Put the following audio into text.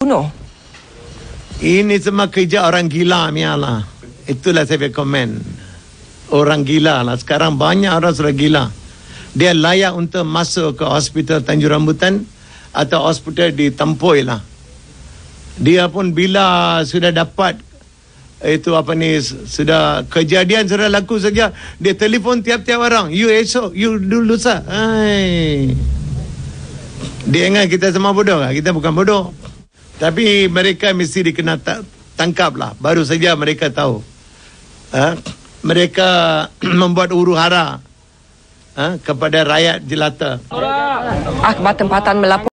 bunuh. Ini semua kerja orang gila, Mia lah. Itulah saya komen. Orang gila lah. Sekarang banyak orang sudah gila. Dia layak untuk masuk ke hospital Tanjung Rambutan atau hospital di Tempoi lah. Dia pun bila sudah dapat itu apa ni sudah kejadian sudah laku saja dia telefon tiap-tiap orang you esok you dulu sah Hai. dia ingat kita semua bodoh kah? kita bukan bodoh tapi mereka mesti dikenal ta- tangkap lah. Baru saja mereka tahu. Ha? Mereka membuat uru hara ha? kepada rakyat jelata. Akbar tempatan melaporkan.